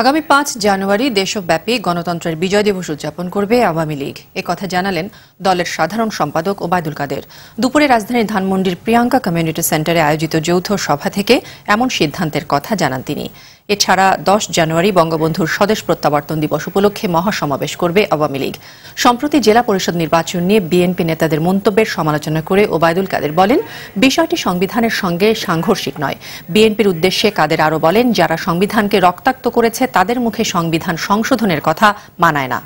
আগামী পাঁচ জানুয়ারি দেশব্যাপী গণতন্ত্রের বিজয় দিবস উদযাপন করবে আওয়ামী লীগ কথা জানালেন দলের সাধারণ সম্পাদক ওবায়দুল কাদের দুপুরে রাজধানীর ধানমন্ডির প্রিয়াঙ্কা কমিউনিটি সেন্টারে আয়োজিত যৌথ সভা থেকে এমন সিদ্ধান্তের কথা জানান তিনি এছাড়া দশ জানুয়ারি বঙ্গবন্ধুর স্বদেশ প্রত্যাবর্তন দিবস উপলক্ষে মহাসমাবেশ করবে আওয়ামী লীগ সম্প্রতি জেলা পরিষদ নির্বাচন নিয়ে বিএনপি নেতাদের মন্তব্যের সমালোচনা করে ওবায়দুল কাদের বলেন বিষয়টি সংবিধানের সঙ্গে সাংঘর্ষিক নয় বিএনপির উদ্দেশ্যে কাদের আরও বলেন যারা সংবিধানকে রক্তাক্ত করেছে তাদের মুখে সংবিধান সংশোধনের কথা মানায় না